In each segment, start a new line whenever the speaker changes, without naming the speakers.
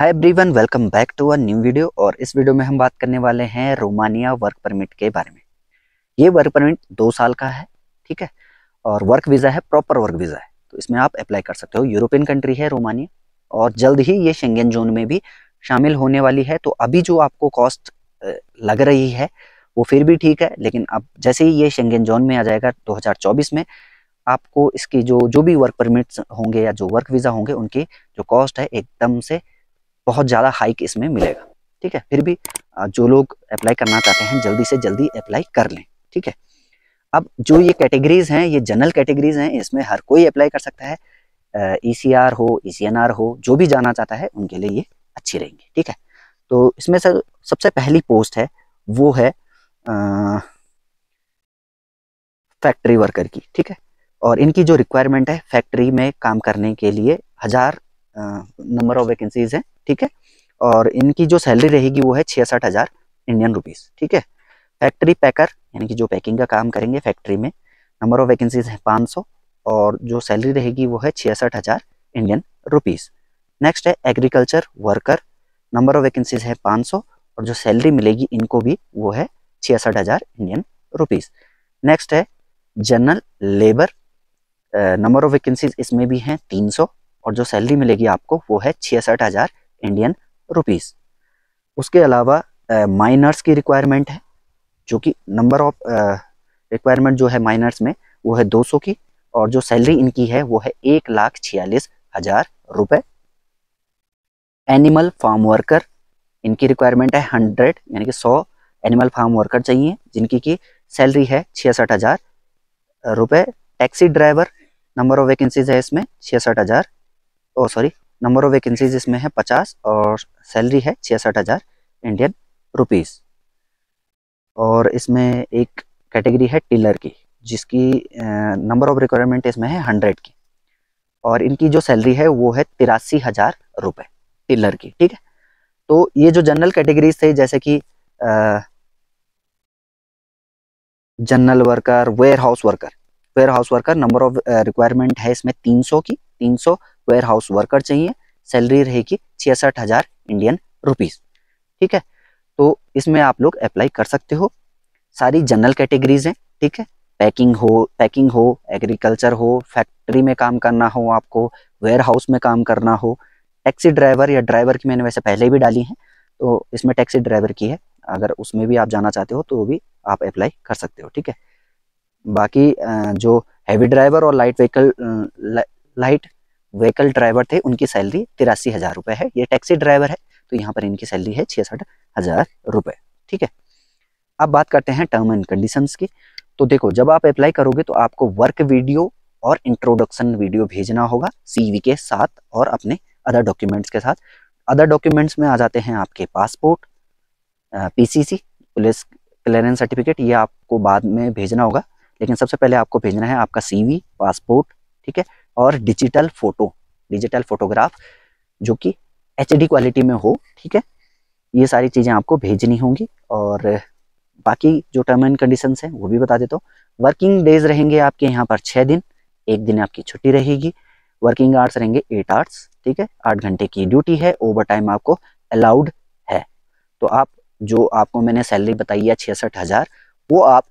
hi everyone welcome back to a new video और इस video में हम बात करने वाले हैं रोमानिया वर्क परमिट के बारे में ये वर्क परमिट दो साल का है ठीक है और वर्क वीज़ा है प्रॉपर वर्क वीज़ा है तो इसमें आप अप्लाई कर सकते हो यूरोपियन कंट्री है रोमानिया और जल्द ही ये शेंगेन जोन में भी शामिल होने वाली है तो अभी जो आपको कॉस्ट लग रही है वो फिर भी ठीक है लेकिन अब जैसे ही ये शेंगेन जोन में आ जाएगा दो में आपको इसकी जो जो भी वर्क परमिट्स होंगे या जो वर्क वीज़ा होंगे उनकी जो कॉस्ट है एकदम से बहुत ज़्यादा हाइक इसमें मिलेगा ठीक है फिर भी जो लोग अप्लाई करना चाहते हैं जल्दी से जल्दी अप्लाई कर लें ठीक है अब जो ये कैटेगरीज हैं ये जनरल कैटेगरीज हैं इसमें हर कोई अप्लाई कर सकता है ई सी आर हो ई सी एन आर हो जो भी जाना चाहता है उनके लिए ये अच्छी रहेंगी ठीक है तो इसमें सर सबसे पहली पोस्ट है वो है फैक्ट्री वर्कर की ठीक है और इनकी जो रिक्वायरमेंट है फैक्ट्री में काम करने के लिए हज़ार नंबर ऑफ वैकेंसीज हैं ठीक है और इनकी जो सैलरी रहेगी वो है छियासठ हजार इंडियन रुपीज ठीक है फैक्ट्री पैकर यानी कि जो पैकिंग का काम करेंगे फैक्ट्री में नंबर ऑफ वैकेंसीज है पाँच और जो सैलरी रहेगी वो है छियासठ हजार इंडियन रुपीज नेक्स्ट है agriculture worker number of vacancies है पाँच और जो सैलरी मिलेगी इनको भी वो है छियासठ इंडियन रुपीज नेक्स्ट है general labour number of vacancies इसमें भी हैं 300 और जो सैलरी मिलेगी आपको वो है छियासठ इंडियन रुपीस उसके अलावा माइनर्स की रिक्वायरमेंट है जो कि नंबर ऑफ रिक्वायरमेंट जो है माइनर्स में वो है 200 की और जो सैलरी इनकी है वो है एक लाख छियालीस हजार रुपये एनिमल फार्म वर्कर इनकी रिक्वायरमेंट है हंड्रेड यानी कि सौ एनिमल फार्म वर्कर चाहिए जिनकी की सैलरी है छियासठ हजार रुपये taxi driver number of vacancies है इसमें छियासठ हजार oh sorry number of vacancies इसमें है पचास और सैलरी है छियासठ हज़ार इंडियन रुपीज़ और इसमें एक कैटेगरी है टिलर की जिसकी नंबर ऑफ रिक्वायरमेंट इसमें है हंड्रेड की और इनकी जो सैलरी है वो है तिरासी हज़ार रुपये टिलर की ठीक है तो ये जो जनरल कैटेगरीज थे जैसे कि general worker warehouse worker warehouse worker number of requirement है इसमें 300 की तीन सौ वेयर हाउस वर्कर चाहिए सैलरी रहेगी छियासठ हजार इंडियन रुपीज ठीक है तो इसमें आप लोग अप्लाई कर सकते हो सारी जनरल कैटेगरीज हैं ठीक है पैकिंग हो पैकिंग हो एग्रीकल्चर हो फैक्ट्री में काम करना हो आपको वेयर हाउस में काम करना हो टैक्सी ड्राइवर या ड्राइवर की मैंने वैसे पहले भी डाली है तो इसमें टैक्सी ड्राइवर की है अगर उसमें भी आप जाना चाहते हो तो वो भी आप अप्लाई कर सकते हो ठीक है बाकी जो हैवी ड्राइवर और light vehicle light vehicle driver थे उनकी सैलरी तिरासी हजार रुपए है ये टैक्सी ड्राइवर है तो यहाँ पर इनकी सैलरी है छियासठ हजार रुपए ठीक है अब बात करते हैं टर्म एंड कंडीशन की तो देखो जब आप अप्लाई करोगे तो आपको वर्क वीडियो और इंट्रोडक्शन वीडियो भेजना होगा सीवी के साथ और अपने अदर डॉक्यूमेंट्स के साथ अदर डॉक्यूमेंट्स में आ जाते हैं आपके passport PCC police clearance certificate ये आपको बाद में भेजना होगा लेकिन सबसे पहले आपको भेजना है आपका सीवी पासपोर्ट ठीक है और डिजिटल फोटो डिजिटल फोटोग्राफ जो कि एच क्वालिटी में हो ठीक है ये सारी चीज़ें आपको भेजनी होंगी और बाकी जो टर्म एंड कंडीशन हैं वो भी बता देता हूँ वर्किंग डेज रहेंगे आपके यहाँ पर छः दिन एक दिन आपकी छुट्टी रहेगी वर्किंग आवर्स रहेंगे एट आवर्स ठीक है आठ घंटे की ड्यूटी है ओवर टाइम आपको अलाउड है तो आप जो आपको मैंने सैलरी बताई है छियासठ हज़ार वो आप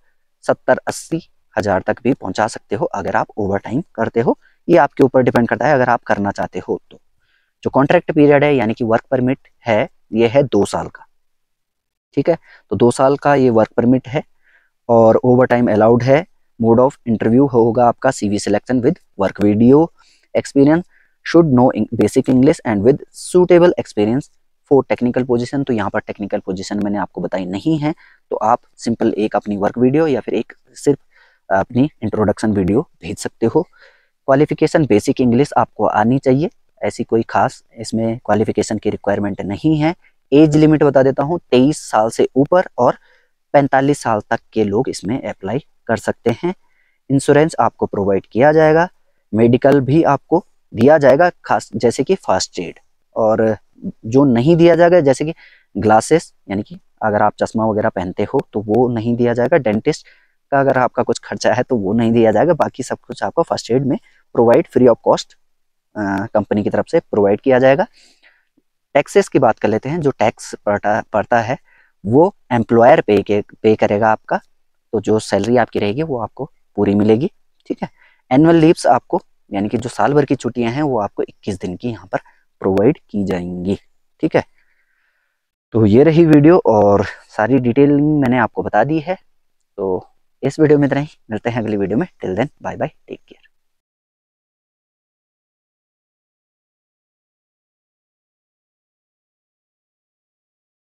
सत्तर अस्सी हज़ार तक भी पहुंचा सकते हो अगर आप ओवर टाइम करते हो ये आपके ऊपर डिपेंड करता है अगर आप करना चाहते हो तो जो कॉन्ट्रैक्ट पीरियड है यानी कि वर्क परमिट है ये है दो साल का ठीक है तो दो साल का ये वर्क परमिट है और ओवर टाइम अलाउड है मोड ऑफ इंटरव्यू होगा आपका we selection with work video experience should know basic English and with suitable experience for technical position तो यहाँ पर टेक्निकल पोजिशन मैंने आपको बताई नहीं है तो आप सिंपल एक अपनी वर्क वीडियो या फिर एक सिर्फ अपनी इंट्रोडक्शन वीडियो भेज सकते हो क्वालिफिकेशन बेसिक इंग्लिश आपको आनी चाहिए ऐसी कोई खास इसमें क्वालिफिकेशन की रिक्वायरमेंट नहीं है एज लिमिट बता देता हूँ तेईस साल से ऊपर और पैंतालीस साल तक के लोग इसमें अप्लाई कर सकते हैं इंश्योरेंस आपको प्रोवाइड किया जाएगा मेडिकल भी आपको दिया जाएगा खास जैसे कि फास्ट एड और जो नहीं दिया जाएगा जैसे कि ग्लासेस यानी कि अगर आप चश्मा वगैरह पहनते हो तो वो नहीं दिया जाएगा डेंटिस्ट का अगर आपका कुछ खर्चा है तो वो नहीं दिया जाएगा बाकी सब कुछ आपको फर्स्ट एड में provide free of cost company की तरफ से प्रोवाइड किया जाएगा टैक्सेस की बात कर लेते हैं जो टैक्स पड़ता पड़ता है वो एम्प्लॉयर पे के पे करेगा आपका तो जो सैलरी आपकी रहेगी वो आपको पूरी मिलेगी ठीक है एनुअल लीव्स आपको यानी कि जो साल भर की छुट्टियां हैं वो आपको 21 दिन की यहाँ पर प्रोवाइड की जाएंगी ठीक है तो ये रही वीडियो और सारी डिटेलिंग मैंने आपको बता दी है तो इस वीडियो में इतना ही मिलते हैं अगली वीडियो में till then bye bye take care